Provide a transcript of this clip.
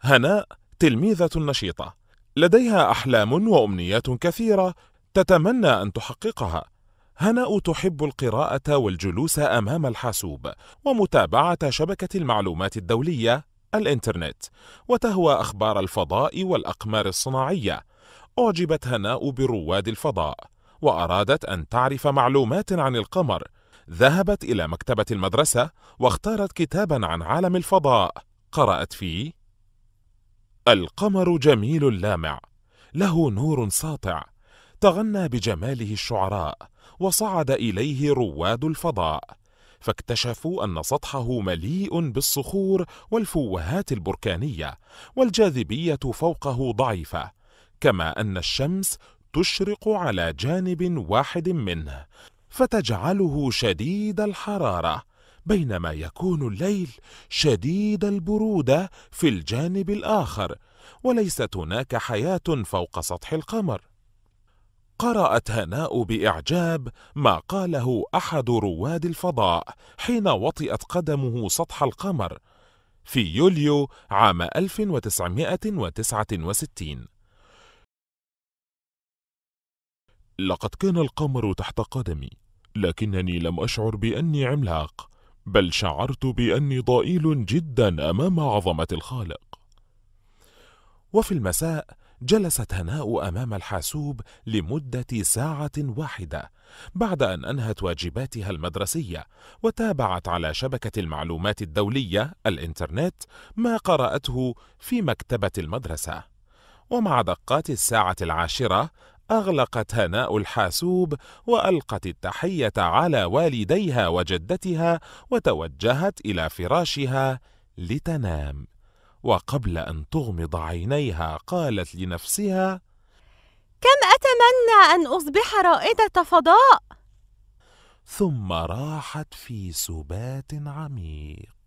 هناء تلميذة نشيطة لديها أحلام وأمنيات كثيرة تتمنى أن تحققها هناء تحب القراءة والجلوس أمام الحاسوب ومتابعة شبكة المعلومات الدولية الإنترنت وتهوى أخبار الفضاء والأقمار الصناعية أعجبت هناء برواد الفضاء وأرادت أن تعرف معلومات عن القمر ذهبت إلى مكتبة المدرسة واختارت كتابا عن عالم الفضاء قرأت فيه القمر جميل لامع له نور ساطع تغنى بجماله الشعراء وصعد اليه رواد الفضاء فاكتشفوا ان سطحه مليء بالصخور والفوهات البركانيه والجاذبيه فوقه ضعيفه كما ان الشمس تشرق على جانب واحد منه فتجعله شديد الحراره بينما يكون الليل شديد البروده في الجانب الاخر وليست هناك حياه فوق سطح القمر قرات هناء باعجاب ما قاله احد رواد الفضاء حين وطئت قدمه سطح القمر في يوليو عام 1969 لقد كان القمر تحت قدمي لكنني لم أشعر بأني عملاق بل شعرت بأني ضئيل جدا أمام عظمة الخالق وفي المساء جلست هناء أمام الحاسوب لمدة ساعة واحدة بعد أن أنهت واجباتها المدرسية وتابعت على شبكة المعلومات الدولية الإنترنت ما قرأته في مكتبة المدرسة ومع دقات الساعة العاشرة أغلقت هناء الحاسوب وألقت التحية على والديها وجدتها وتوجهت إلى فراشها لتنام وقبل أن تغمض عينيها قالت لنفسها كم أتمنى أن أصبح رائدة فضاء ثم راحت في سبات عميق